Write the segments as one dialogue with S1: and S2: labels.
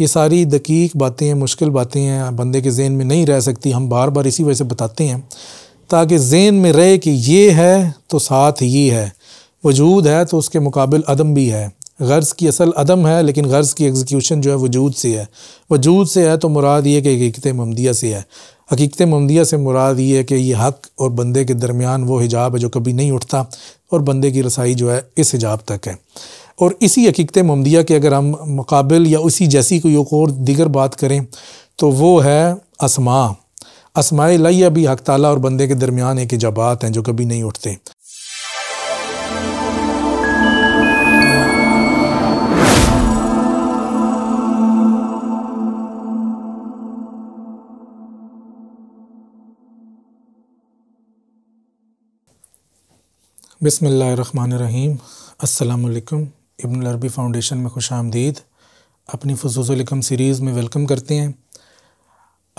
S1: ये सारी दकीक बातें हैं मुश्किल बातें हैं बंदे के जेन में नहीं रह सकती हम बार बार इसी वजह से बताते हैं ताकि जेन में रहे कि ये है तो साथ ये है वजूद है तो उसके मुकाबल अदम भी है गर्ज़ की असल अदम है लेकिन गर्ज़ की एग्जीक्यूशन जो है वजूद से है वजूद से है तो मुराद ये कि हकीकत ममदिया से है हकीकत ममदिया से मुराद ये है कि ये हक और बंदे के दरमियान वो हिजाब है जो कभी नहीं उठता और बंदे की रसाई जो है इस हिजाब तक है और इसी हकीकत ममदिया के अगर हम मुकाबल या उसी जैसी कोई और दिगर बात करें तो वो है असमा असमा लिया भी हक ताला और बंदे के दरमियान एक जबात हैं जो कभी नहीं उठते रहीम अल्लाम इब्न अरबी फाउंडेशन में खुश आमदीद अपनी फसूसम सीरीज़ में वेलकम करते हैं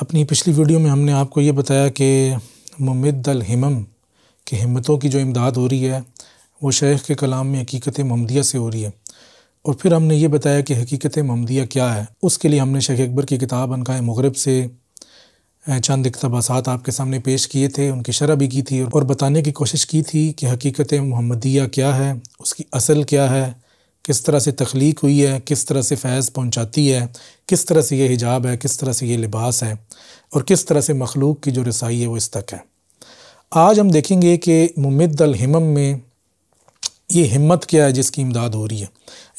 S1: अपनी पिछली वीडियो में हमने आपको ये बताया कि ममद हिमम की हिम्मतों की जो इमदाद हो रही है वो शेख के कलाम में हकीकत ममदिया से हो रही है और फिर हमने ये बताया कि हकीकत ममदिया क्या है उसके लिए हमने शेख अकबर की किताब अनका मगरब से चंद इकतबास आपके सामने पेश किए थे उनकी शरह भी की थी और बताने की कोशिश की थी कि हकीकत महमदिया क्या है उसकी असल क्या है किस तरह से तख्लीक हुई है किस तरह से फैज़ पहुँचाती है किस तरह से ये हिजाब है किस तरह से ये लिबास है और किस तरह से मखलूक की जो रसाई है वो इस तक है आज हम देखेंगे कि मुमद में ये हिम्मत क्या है जिसकी इमदाद हो रही है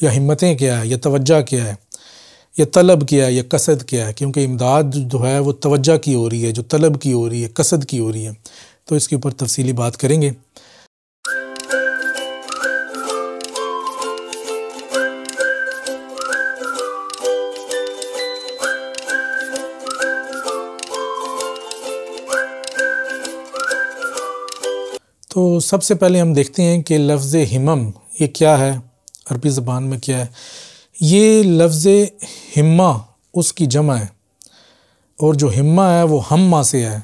S1: या हिम्मतें क्या है या तवज्जा क्या है या तलब क्या है या कसद क्या है क्योंकि इमदाद जो है वो तवज्जा की हो रही है जो तलब की हो रही है कसद की हो रही है तो इसके ऊपर तफसीली बात करेंगे तो सबसे पहले हम देखते हैं कि लफ्ज़ हिमम ये क्या है अरबी ज़बान में क्या है ये लफ्ज़ हिम्मा उसकी जमा है और जो हिम्मा है वो हम्मा से है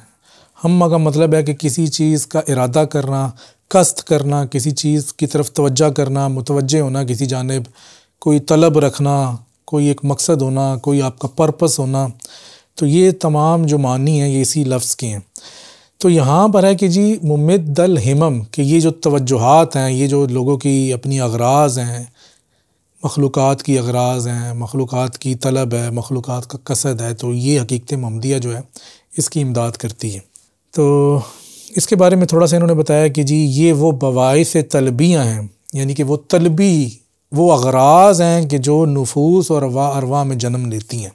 S1: हम्मा का मतलब है कि किसी चीज़ का इरादा करना कस्त करना किसी चीज़ की तरफ तवज्जा करना मुतवजह होना किसी जानब कोई तलब रखना कोई एक मकसद होना कोई आपका पर्पस होना तो ये तमाम जो मानी हैं ये इसी लफ्ज़ के हैं तो यहाँ पर है कि जी मुमद दल हिमम कि ये जो तवजुहत हैं ये जो लोगों की अपनी अगराज हैं मखलूक़ की अगराज हैं मखलूक़ की तलब है मखलूक़ का कसद है तो ये हकीकत ममदिया जो है इसकी इमदाद करती है तो इसके बारे में थोड़ा सा इन्होंने बताया कि जी ये वो बवाइस तलबियाँ हैं यानी कि वो तलबी वो अगराज हैं कि जो नफूस और अरवा में जन्म लेती हैं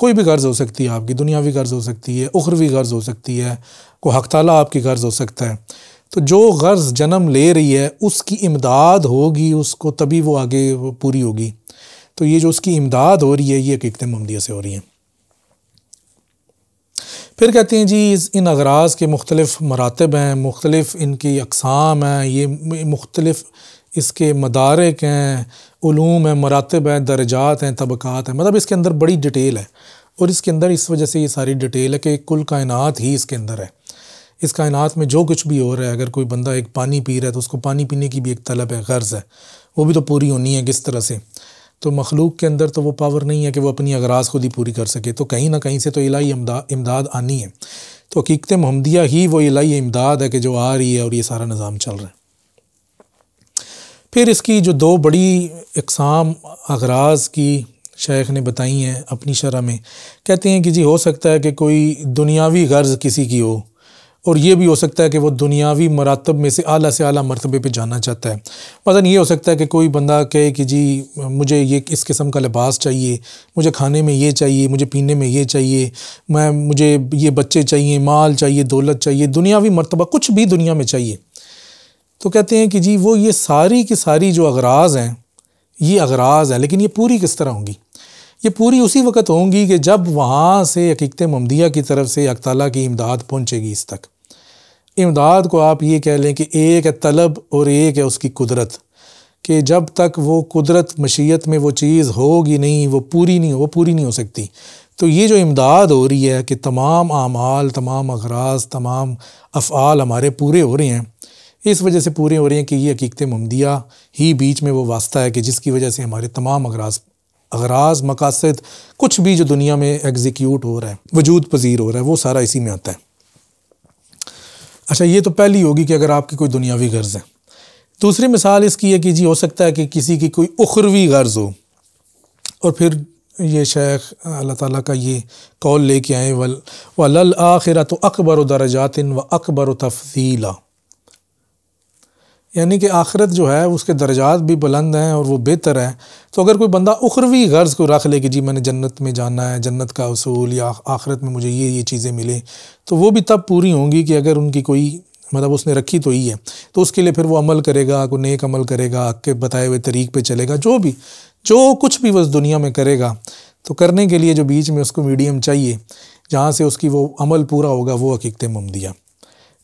S1: कोई भी गर्ज़ हो सकती है आपकी दुनियावी गर्ज़ हो सकती है उखरवी गर्ज़ हो सकती है को हक तला आपकी गर्ज़ हो सकता है तो जो गर्ज़ जन्म ले रही है उसकी इमदाद होगी उसको तभी वो आगे पूरी होगी तो ये जो उसकी इमदाद हो रही है ये हकीकत ममदिया से हो रही हैं फिर कहते हैं जी इन अगराज के मुख्तलिफ़ मरातब हैं मुख्तलिफ़ इनकी अकसाम हैं ये मुख्तलिफ़ इसके मदारक हैं ूम हैं मरातब हैं दर्जात हैं तबक़ात हैं मतलब इसके अंदर बड़ी डिटेल है और इसके अंदर इस वजह से ये सारी डिटेल है कि कुल कायनात ही इसके अंदर है इस कायनात में जो कुछ भी हो रहा है अगर कोई बंदा एक पानी पी रहा है तो उसको पानी पीने की भी एक तलब है गर्ज़ है वो भी तो पूरी होनी है किस तरह से तो मखलूक के अंदर तो वो पावर नहीं है कि वो अपनी अगराज खुद ही पूरी कर सके तो कहीं ना कहीं से तो इलाही इमदाद आनी है तो हकीकत महमदिया ही वो इलाही इमदाद है कि जो आ रही है और ये सारा निज़ाम चल रहा है फिर इसकी जो दो बड़ी इकसाम अगराज की शेख ने बताई हैं अपनी शरह में कहते हैं कि जी हो सकता है कि कोई दुनियावी गर्ज किसी की हो और ये भी हो सकता है कि वो दुनियावी मरातब में से आला से आला मरतबे पे जाना चाहता है मदन ये हो सकता है कि कोई बंदा कहे कि जी मुझे ये इस किस्म का लिबास चाहिए मुझे खाने में ये चाहिए मुझे पीने में ये चाहिए मैं मुझे ये बच्चे चाहिए माल चाहिए दौलत चाहिए दुनियावी मरतबा कुछ भी दुनिया में चाहिए तो कहते हैं कि जी वो ये सारी की सारी जो अगराज हैं ये अगराज हैं लेकिन ये पूरी किस तरह होंगी ये पूरी उसी वक्त होंगी कि जब वहाँ से हकीकत ममदिया की तरफ से तला की इमदाद पहुँचेगी इस तक इमदाद को आप ये कह लें कि एक है तलब और एक है उसकी कुदरत कि जब तक वो कुदरत मशीयत में वो चीज़ होगी नहीं वो पूरी नहीं वो पूरी नहीं हो सकती तो ये जो इमदाद हो रही है कि तमाम आमाल तमाम अगराज तमाम अफ़ाल हमारे पूरे हो रहे हैं इस वजह से पूरे हो रही हैं कि ये हकीकत ममदिया ही बीच में वो वास्ता है कि जिसकी वजह से हमारे तमाम अगराज अगराज मकासद कुछ भी जो दुनिया में एग्जीक्यूट हो रहा है वजूद पजीर हो रहा है वो सारा इसी में आता है अच्छा ये तो पहली होगी कि अगर आपकी कोई दुनियावी गर्ज है दूसरी मिसाल इसकी है कि जी हो सकता है कि किसी की कोई उखरवी गर्ज हो और फिर ये शेख अल्लाह ताला का ये कौल लेके आए वल वल आखिरा तो अकबर दर्जातिन व अकबर तफसीला यानी कि आखिरत जो है उसके दर्जात भी बुलंद हैं और वो बेहतर हैं तो अगर कोई बंदा उखरवी गर्ज़ को रख ले कि जी मैंने जन्नत में जाना है जन्नत का असूल या आखिरत में मुझे ये ये चीज़ें मिलें तो वो भी तब पूरी होंगी कि अगर उनकी कोई मतलब उसने रखी तो ही है तो उसके लिए फिर वो अमल करेगा कोई नेक अमल करेगा के बताए हुए तरीक पर चलेगा जो भी जो कुछ भी वह दुनिया में करेगा तो करने के लिए जो बीच में उसको मीडियम चाहिए जहाँ से उसकी वो अमल पूरा होगा वो हकीकत ममदिया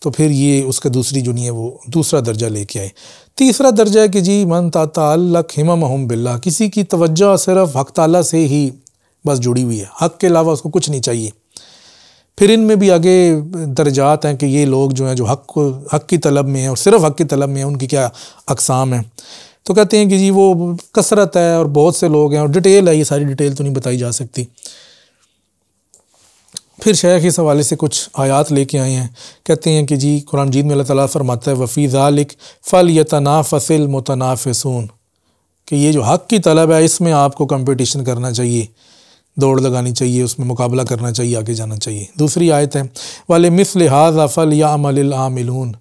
S1: तो फिर ये उसका दूसरी जो नहीं है वो दूसरा दर्जा लेके आए तीसरा दर्जा है कि जी मन ताल्लक हिमा महम बिल्ला किसी की तवज्जो सिर्फ हक ताला से ही बस जुड़ी हुई है हक के अलावा उसको कुछ नहीं चाहिए फिर इनमें भी आगे दर्जात हैं कि ये लोग जो हैं जो हक को हक की तलब में हैं और सिर्फ हक की तलब में हैं उनकी क्या अकसाम हैं तो कहते हैं कि जी वो कसरत है और बहुत से लोग हैं और डिटेल है ये सारी डिटेल तो नहीं बताई जा सकती फिर शेख इस हवाले से कुछ आयात लेके आए हैं कहते हैं कि जी कुरान जीत में अल्लाह ताला फरमाता है वफ़ी ज़ालिक फ़ल यतना फ़सिल मुतनाफ़सून कि ये जो हक़ की तलब है इसमें आपको कंपटीशन करना चाहिए दौड़ लगानी चाहिए उसमें मुकाबला करना चाहिए आगे जाना चाहिए दूसरी आयत है वाले मिस लिहाजा फ़ल या अमल आमिलून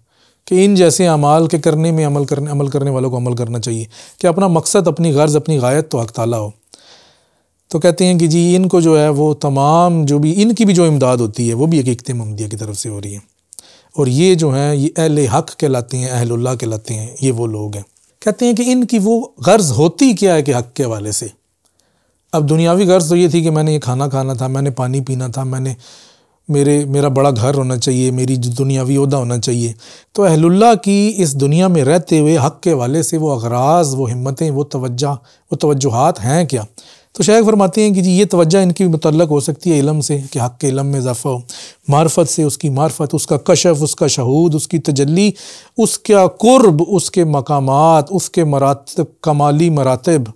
S1: कि इन जैसे अमाल के करने में अमल करने अमल करने वालों को अमल करना चाहिए कि अपना मकसद अपनी गर्ज अपनी गायत तो हक ताला हो तो कहते हैं कि जी इनको जो है वो तमाम जो भी इनकी भी जो इमदाद होती है वो भी एक इकते ममदिया की तरफ से हो रही है और ये जो हैं ये अहल हक कहलाते हैं अहलुल्ला कहलाते हैं ये वो लोग हैं कहते हैं कि इनकी वो गर्ज़ होती क्या है कि हक के हवाले से अब दुनियावी गर्ज़ तो ये थी कि मैंने ये खाना खाना था मैंने पानी पीना था मैंने मेरे मेरा बड़ा घर होना चाहिए मेरी दुनियावी अहदा होना चाहिए तो अहलुल्ला की इस दुनिया में रहते हुए हक के हवाले से वो अगराज वो हिम्मतें वो तवज्जा वो तोज्जुहात हैं क्या तो शेख फरमाते हैं कि जी ये तवज्जा इनकी मुतलक हो सकती है इलम से कि हक़ के इलम में इजाफ़ा हो मार्फत से उसकी मार्फत उसका कशफ उसका शहूद उसकी तजली उसका कुर्ब उसके मकाम उसके मरात कमाली मरातब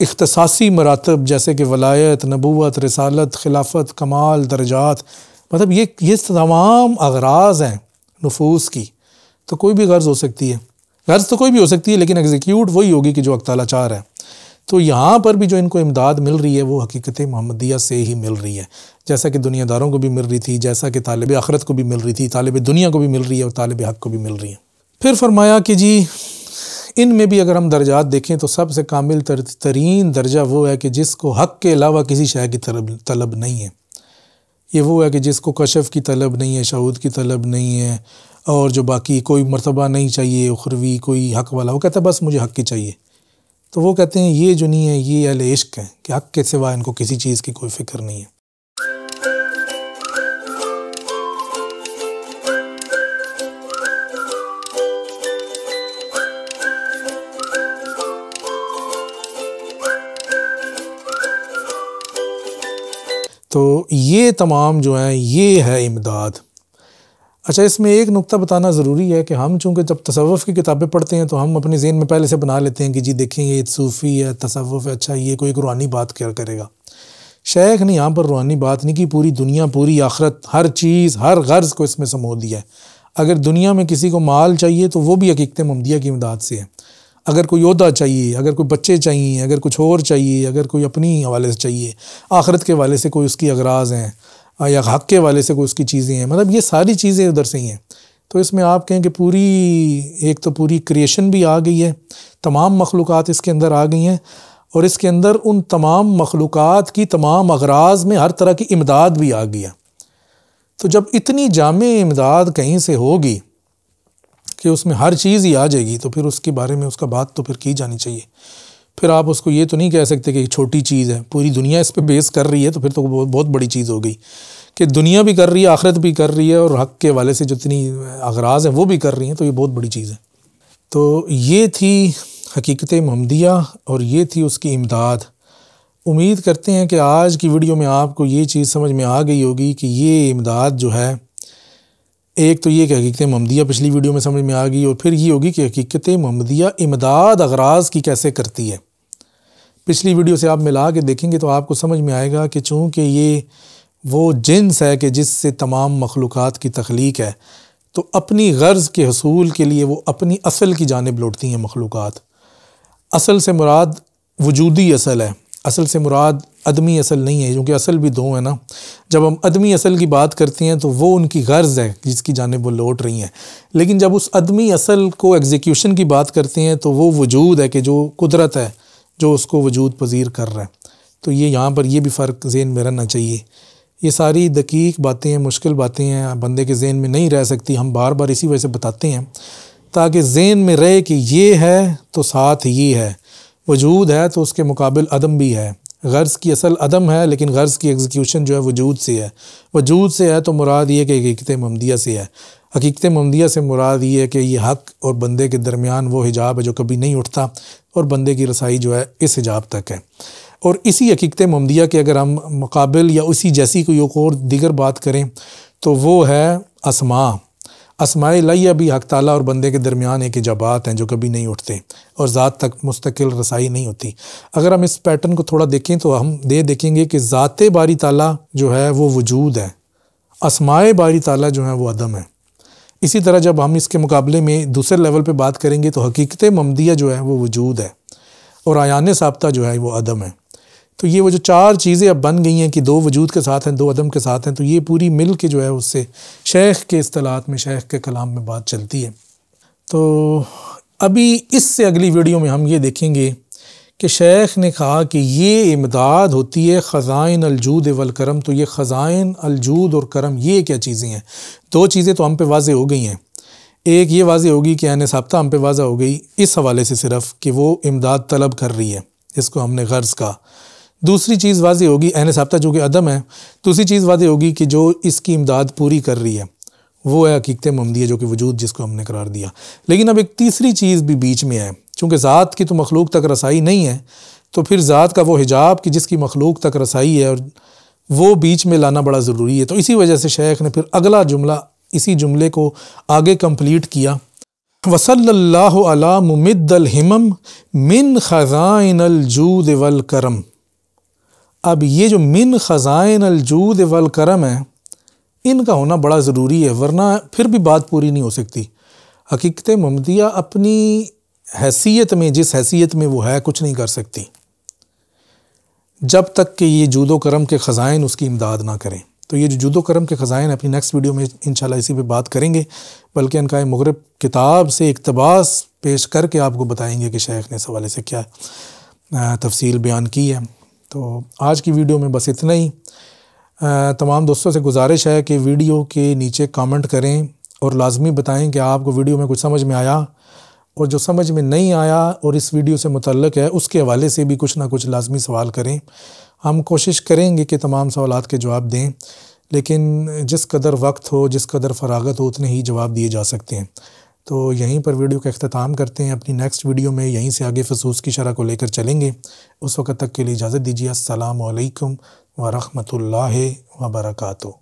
S1: इख्तसासी मरातब जैसे कि वलायत नबूत रसालत खिलाफत कमाल दर्जात मतलब ये ये तमाम अगराज हैं नफूस की तो कोई भी गर्ज़ हो सकती है गर्ज़ तो कोई भी हो सकती है लेकिन एग्जीक्यूट वही होगी कि जो अक्ताला चाह रहा है तो यहाँ पर भी जो इनको इमदाद मिल रही है वो हकीकत महमदिया से ही मिल रही है जैसा कि दुनियादारों को भी मिल रही थी जैसा कि तालब आखरत को भी मिल रही थी तालब दुनिया को भी मिल रही है और तालब हक को भी मिल रही है फिर फरमाया कि जी इन में भी अगर हम दर्जात देखें तो सबसे कामिल तर, तरीन दर्जा वो है कि जिसको हक के अलावा किसी शय की तलब तलब नहीं है ये वो है कि जिसको कशफ की तलब नहीं है शाऊद की तलब नहीं है और जो बाकी कोई मरतबा नहीं चाहिए उखरवी कोई हक वाला वो कहता है बस मुझे हक की चाहिए तो वो कहते हैं ये जो नहीं है ये अल इश्क है कि हक के सिवा इनको किसी चीज़ की कोई फिक्र नहीं है तो ये तमाम जो हैं ये है इमदाद अच्छा इसमें एक नुक्ता बताना ज़रूरी है कि हम चूँकि जब तसवफ़ की किताबें पढ़ते हैं तो हम अपने जेन में पहले से बना लेते हैं कि जी देखें ये सूफ़ी है तसवफ़ है अच्छा ये कोई रूहानी बात क्या करेगा शेख ने यहाँ पर रूहानी बात नहीं की पूरी दुनिया पूरी आखरत हर चीज़ हर गर्ज को इसमें समो दिया है अगर दुनिया में किसी को माल चाहिए तो वो भी हकीकत ममदिया की इमदाद से है अगर कोई योदा चाहिए अगर कोई बच्चे चाहिए अगर कुछ और चाहिए अगर कोई अपनी हवाले से चाहिए आखरत के हवाले से कोई उसकी अगराज हैं हाँ, या हक्के वाले से कोई उसकी चीज़ें हैं मतलब ये सारी चीज़ें उधर से ही हैं तो इसमें आप कहें कि पूरी एक तो पूरी क्रिएशन भी आ गई है तमाम मखलूक़ात इसके अंदर आ गई हैं और इसके अंदर उन तमाम मखलूक़ात की तमाम अगराज में हर तरह की इमदाद भी आ गई है तो जब इतनी जाम इमदाद कहीं से होगी कि उसमें हर चीज़ ही आ जाएगी तो फिर उसके बारे में उसका बात तो फिर की जानी चाहिए फिर आप उसको ये तो नहीं कह सकते कि छोटी चीज़ है पूरी दुनिया इस पर बेस कर रही है तो फिर तो बहुत बड़ी चीज़ हो गई कि दुनिया भी कर रही है आखिरत भी कर रही है और हक के वाले से जितनी अगराज हैं वो भी कर रही हैं तो ये बहुत बड़ी चीज़ है तो ये थी हकीकत ममदिया और ये थी उसकी इमदाद उम्मीद करते हैं कि आज की वीडियो में आपको ये चीज़ समझ में आ गई होगी कि ये इमदाद जो है एक तो ये कि हकीकत ममदिया पिछली वीडियो में समझ में आ गई और फिर ये होगी कि हकीकत ममदिया इमदाद अगराज की कैसे करती है पिछली वीडियो से आप मिला के देखेंगे तो आपको समझ में आएगा कि चूँकि ये वो जिन्स है कि जिससे तमाम मखलूक़ की तख्लीक है तो अपनी गर्ज़ के हसूल के लिए वो अपनी असल की जानब लौटती हैं मखलूक़ असल से मुराद वजूदी असल है असल से मुराद अदमी असल नहीं है क्योंकि असल भी दो है ना जब हम अदमी असल की बात करते हैं तो वो उनकी गर्ज़ है जिसकी जानब वो लौट रही हैं लेकिन जब उस अदमी असल को एग्जीक्यूशन की बात करते हैं तो वो वजूद है कि जो कुदरत है जो उसको वजूद पजीर कर रहा है तो ये यहाँ पर ये भी फ़र्क जेन में रहना चाहिए ये सारी दकीक बातें हैं मुश्किल बातें हैं बंदे के जेन में नहीं रह सकती हम बार बार इसी वजह से बताते हैं ताकि जेन में रहे कि ये है तो साथ ये है वजूद है तो उसके मुकाबल अदम भी है गर्ज़ की असल अदम है लेकिन गर्ज़ की एग्जीक्यूशन जो है वजूद से है वजूद से है तो मुराद ये कि हकीकत ममदिया से है हकीकत ममदिया से मुराद ये है कि ये हक और बंदे के दरमियान वो हिजाब है जो कभी नहीं उठता और बंदे की रसाई जो है इस हिजाब तक है और इसी हकीकत ममदिया के अगर हम मुकाबल या उसी जैसी कोई और दिगर बात करें तो वो है असमा असमाय लिया भी हक ताला और बंदे के दरमियान एक ईजात हैं जो कभी नहीं उठते और ज़ात तक मुस्तकिल रसाई नहीं होती अगर हम इस पैटर्न को थोड़ा देखें तो हम ये देखेंगे कि ज़ात बारी ताला जो है वो वजूद है असमाय बारी ताला जो है वो अदम है इसी तरह जब हम इसके मुकाबले में दूसरे लेवल पर बात करेंगे तो हकीकत ममदिया जो है वो वजूद है और आयान सबता जो है वो अदम है तो ये वो जो चार चीज़ें अब बन गई हैं कि दो वजूद के साथ हैं दो अदम के साथ हैं तो ये पूरी मिल के जो है उससे शेख के अतलात में शेख के कलाम में बात चलती है तो अभी इससे अगली वीडियो में हम ये देखेंगे कि शेख ने कहा कि ये इमदाद होती है ख़ज़ाइन अलजूद वलकरम तो ये ख़ज़ाइन अलजूद और करम ये क्या चीज़ें हैं दो चीज़ें तो हम पे वाज हो गई हैं एक ये वाज होगी कि आने सप्ताह हम पे वाजा हो गई इस हवाले से सिर्फ कि वो इमदाद तलब कर रही है इसको हमने गर्ज़ कहा दूसरी चीज़ वाजी होगी अहन सबता जो कि अदम है दूसरी चीज़ वाजी होगी कि जो इसकी इमदाद पूरी कर रही है वो है हकीकत ममदी है जो कि वजूद जिसको हमने करार दिया लेकिन अब एक तीसरी चीज़ भी बीच में है चूँकि ज़ात की तो मखलूक तक रसाई नहीं है तो फिर ज़ात का वो हिजाब कि जिसकी मखलूक तक रसाई है और वो बीच में लाना बड़ा ज़रूरी है तो इसी वजह से शेख ने फिर अगला जुमला इसी जुमले को आगे कम्प्लीट किया वसल्ला मुमदल हिमम मिन ख़ज़ाइन अलजूद वल करम अब ये जो मिन ख़ज़ाइन अलजूद वल करम है इनका होना बड़ा ज़रूरी है वरना फिर भी बात पूरी नहीं हो सकती हकीकत ममदिया अपनी हैसियत में जिस हैसियत में वो है कुछ नहीं कर सकती जब तक कि ये जूदो करम के ख़ज़ाइन उसकी इमदाद ना करें तो ये जो जूदो करम के ख़ज़ाइन अपनी नेक्स्ट वीडियो में इन इसी पे बात करेंगे बल्कि इनका मगरब किताब से इकतबास पेश करके आपको बताएंगे कि शेख ने इस हवाले से क्या तफसील बयान की है तो आज की वीडियो में बस इतना ही तमाम दोस्तों से गुजारिश है कि वीडियो के नीचे कमेंट करें और लाजमी बताएं कि आपको वीडियो में कुछ समझ में आया और जो समझ में नहीं आया और इस वीडियो से मुतलक है उसके हवाले से भी कुछ ना कुछ लाजमी सवाल करें हम कोशिश करेंगे कि तमाम सवाल के जवाब दें लेकिन जिस कदर वक्त हो जिस कदर फरागत हो उतने ही जवाब दिए जा सकते हैं तो यहीं पर वीडियो का अख्ताम करते हैं अपनी नेक्स्ट वीडियो में यहीं से आगे फसूस की शरह को लेकर चलेंगे उस वक्त तक के लिए इजाज़त दीजिए असलकम वरहमल वबरकू